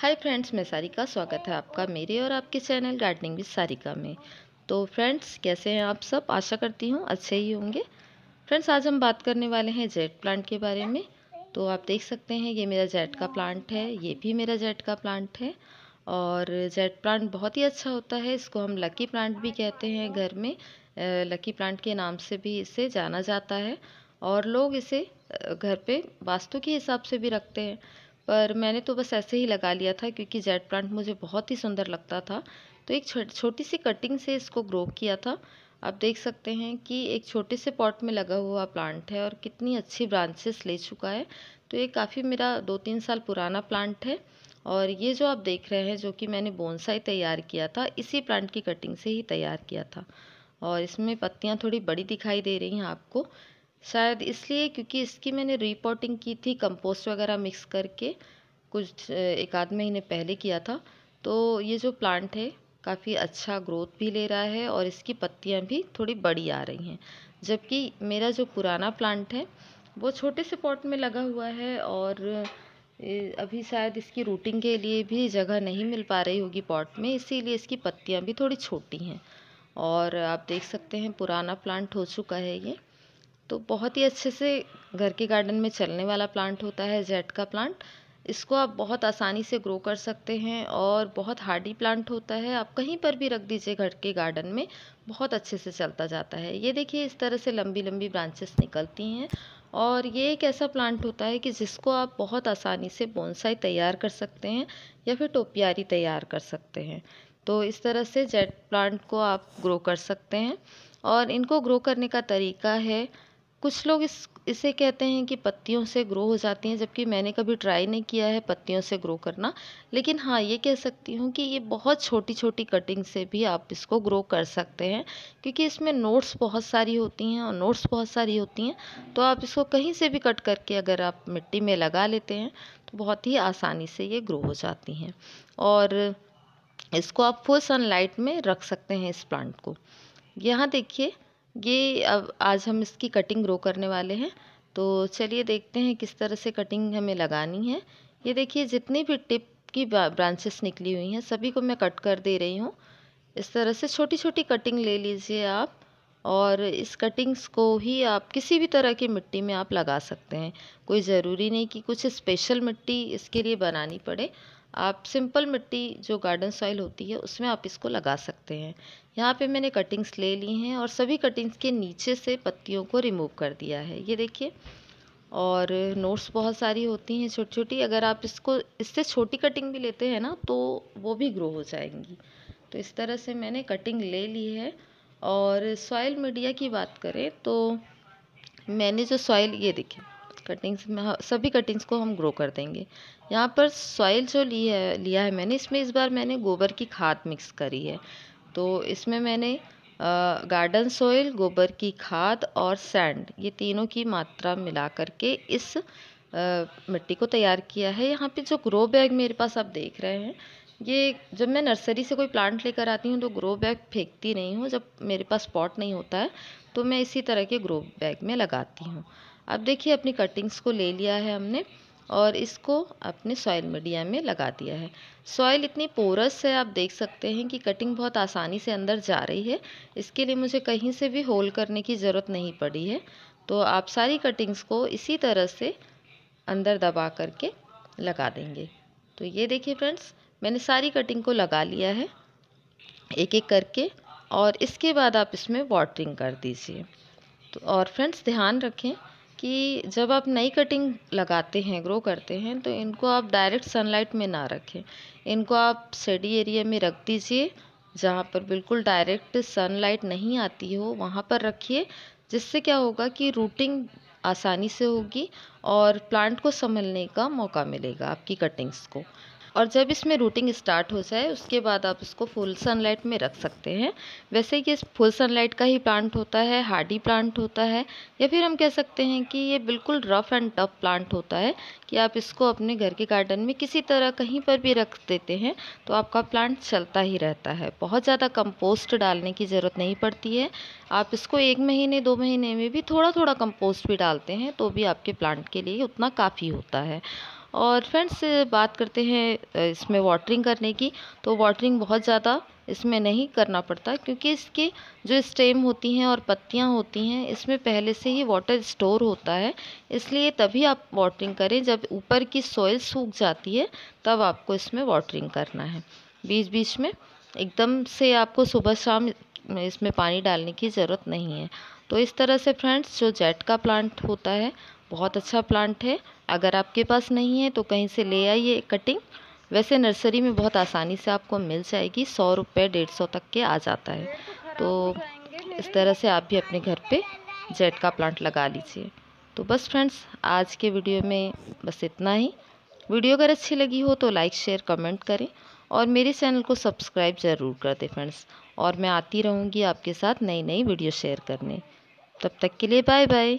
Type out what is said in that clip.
hi friends मैं सारिका स्वागत है आपका मेरे और आपके चैनल गार्डनिंग विद सारिका में तो फ्रेंड्स कैसे हैं आप सब आशा करती हूँ अच्छे ही होंगे फ्रेंड्स आज हम बात करने वाले हैं जेट प्लांट के बारे में तो आप देख सकते हैं ये मेरा जेट का प्लांट है ये भी मेरा जेट का प्लांट है और जेट प्लांट बहुत ही अच्छा होता है इसको हम लकी प्लांट भी कहते हैं घर में लकी प्लांट के नाम से भी इसे जाना जाता है और लोग इसे घर पे वास्तु के हिसाब से भी रखते हैं पर मैंने तो बस ऐसे ही लगा लिया था क्योंकि जेड प्लांट मुझे बहुत ही सुंदर लगता था तो एक छो, छोटी सी कटिंग से इसको ग्रो किया था आप देख सकते हैं कि एक छोटे से पॉट में लगा हुआ प्लांट है और कितनी अच्छी ब्रांचेस ले चुका है तो ये काफ़ी मेरा दो तीन साल पुराना प्लांट है और ये जो आप देख रहे हैं जो कि मैंने बोनसाई तैयार किया था इसी प्लांट की कटिंग से ही तैयार किया था और इसमें पत्तियाँ थोड़ी बड़ी दिखाई दे रही हैं आपको शायद इसलिए क्योंकि इसकी मैंने रिपोर्टिंग की थी कंपोस्ट वगैरह मिक्स करके कुछ एक आध महीने पहले किया था तो ये जो प्लांट है काफ़ी अच्छा ग्रोथ भी ले रहा है और इसकी पत्तियाँ भी थोड़ी बड़ी आ रही हैं जबकि मेरा जो पुराना प्लांट है वो छोटे से पॉट में लगा हुआ है और अभी शायद इसकी रूटिंग के लिए भी जगह नहीं मिल पा रही होगी पॉट में इसीलिए इसकी पत्तियाँ भी थोड़ी छोटी हैं और आप देख सकते हैं पुराना प्लांट हो चुका है ये तो बहुत ही अच्छे से घर के गार्डन में चलने वाला प्लांट होता है जेट का प्लांट इसको आप बहुत आसानी से ग्रो कर सकते हैं और बहुत हार्डी प्लांट होता है आप कहीं पर भी रख दीजिए घर के गार्डन में बहुत अच्छे से चलता जाता है ये देखिए इस तरह से लंबी लंबी ब्रांचेस निकलती हैं और ये एक ऐसा प्लांट होता है कि जिसको आप बहुत आसानी से बोनसाई तैयार कर सकते हैं या फिर टोपियारी तैयार कर सकते हैं तो इस तरह से जेड प्लांट को आप ग्रो कर सकते हैं और इनको ग्रो करने का तरीका है कुछ लोग इस इसे कहते हैं कि पत्तियों से ग्रो हो जाती हैं जबकि मैंने कभी ट्राई नहीं किया है पत्तियों से ग्रो करना लेकिन हाँ ये कह सकती हूँ कि ये बहुत छोटी छोटी कटिंग से भी आप इसको ग्रो कर सकते हैं क्योंकि इसमें नोट्स बहुत सारी होती हैं और नोट्स बहुत सारी होती हैं तो आप इसको कहीं से भी कट करके अगर आप मिट्टी में लगा लेते हैं तो बहुत ही आसानी से ये ग्रो हो जाती हैं और इसको आप फुल सनलाइट में रख सकते हैं इस प्लांट को यहाँ देखिए ये अब आज हम इसकी कटिंग ग्रो करने वाले हैं तो चलिए देखते हैं किस तरह से कटिंग हमें लगानी है ये देखिए जितनी भी टिप की ब्रांचेस निकली हुई हैं सभी को मैं कट कर दे रही हूँ इस तरह से छोटी छोटी कटिंग ले लीजिए आप और इस कटिंग्स को ही आप किसी भी तरह की मिट्टी में आप लगा सकते हैं कोई ज़रूरी नहीं कि कुछ स्पेशल मिट्टी इसके लिए बनानी पड़े आप सिंपल मिट्टी जो गार्डन सॉइल होती है उसमें आप इसको लगा सकते हैं यहाँ पे मैंने कटिंग्स ले ली हैं और सभी कटिंग्स के नीचे से पत्तियों को रिमूव कर दिया है ये देखिए और नोट्स बहुत सारी होती हैं छोटी छोटी अगर आप इसको इससे छोटी कटिंग भी लेते हैं ना तो वो भी ग्रो हो जाएंगी तो इस तरह से मैंने कटिंग ले ली है और सॉइल मीडिया की बात करें तो मैंने जो सॉइल ये देखी कटिंग्स में सभी कटिंग्स को हम ग्रो कर देंगे यहाँ पर सॉइल जो ली है लिया है मैंने इसमें इस बार मैंने गोबर की खाद मिक्स करी है तो इसमें मैंने गार्डन सॉइल गोबर की खाद और सैंड ये तीनों की मात्रा मिला करके इस मिट्टी को तैयार किया है यहाँ पे जो ग्रो बैग मेरे पास आप देख रहे हैं ये जब मैं नर्सरी से कोई प्लांट लेकर आती हूँ तो ग्रो बैग फेंकती नहीं हूँ जब मेरे पास स्पॉट नहीं होता है तो मैं इसी तरह के ग्रो बैग में लगाती हूँ अब देखिए अपनी कटिंग्स को ले लिया है हमने और इसको अपने सॉइल मीडिया में लगा दिया है सॉइल इतनी पोरस है आप देख सकते हैं कि कटिंग बहुत आसानी से अंदर जा रही है इसके लिए मुझे कहीं से भी होल करने की ज़रूरत नहीं पड़ी है तो आप सारी कटिंग्स को इसी तरह से अंदर दबा करके लगा देंगे तो ये देखिए फ्रेंड्स मैंने सारी कटिंग को लगा लिया है एक एक करके और इसके बाद आप इसमें वाटरिंग कर दीजिए तो और फ्रेंड्स ध्यान रखें कि जब आप नई कटिंग लगाते हैं ग्रो करते हैं तो इनको आप डायरेक्ट सनलाइट में ना रखें इनको आप सडी एरिया में रख दीजिए जहाँ पर बिल्कुल डायरेक्ट सनलाइट नहीं आती हो वहाँ पर रखिए जिससे क्या होगा कि रूटिंग आसानी से होगी और प्लांट को संभलने का मौका मिलेगा आपकी कटिंग्स को और जब इसमें रूटिंग स्टार्ट हो जाए उसके बाद आप इसको फुल सनलाइट में रख सकते हैं वैसे ये फुल सनलाइट का ही प्लांट होता है हार्डी प्लांट होता है या फिर हम कह सकते हैं कि ये बिल्कुल रफ़ एंड टफ प्लांट होता है कि आप इसको अपने घर के गार्डन में किसी तरह कहीं पर भी रख देते हैं तो आपका प्लांट चलता ही रहता है बहुत ज़्यादा कंपोस्ट डालने की ज़रूरत नहीं पड़ती है आप इसको एक महीने दो महीने में भी थोड़ा थोड़ा कंपोस्ट भी डालते हैं तो भी आपके प्लांट के लिए उतना काफ़ी होता है और फ्रेंड्स बात करते हैं इसमें वाटरिंग करने की तो वाटरिंग बहुत ज़्यादा इसमें नहीं करना पड़ता क्योंकि इसके जो स्टेम होती हैं और पत्तियां होती हैं इसमें पहले से ही वाटर स्टोर होता है इसलिए तभी आप वाटरिंग करें जब ऊपर की सॉइल सूख जाती है तब आपको इसमें वाटरिंग करना है बीच बीच में एकदम से आपको सुबह शाम इसमें पानी डालने की ज़रूरत नहीं है तो इस तरह से फ्रेंड्स जो जेट का प्लांट होता है बहुत अच्छा प्लांट है अगर आपके पास नहीं है तो कहीं से ले आइए कटिंग वैसे नर्सरी में बहुत आसानी से आपको मिल जाएगी सौ रुपये डेढ़ सौ तक के आ जाता है तो इस तरह से आप भी अपने घर पे जेट का प्लांट लगा लीजिए तो बस फ्रेंड्स आज के वीडियो में बस इतना ही वीडियो अगर अच्छी लगी हो तो लाइक शेयर कमेंट करें और मेरे चैनल को सब्सक्राइब ज़रूर कर दें फ्रेंड्स और मैं आती रहूँगी आपके साथ नई नई वीडियो शेयर करने तब तक के लिए बाय बाय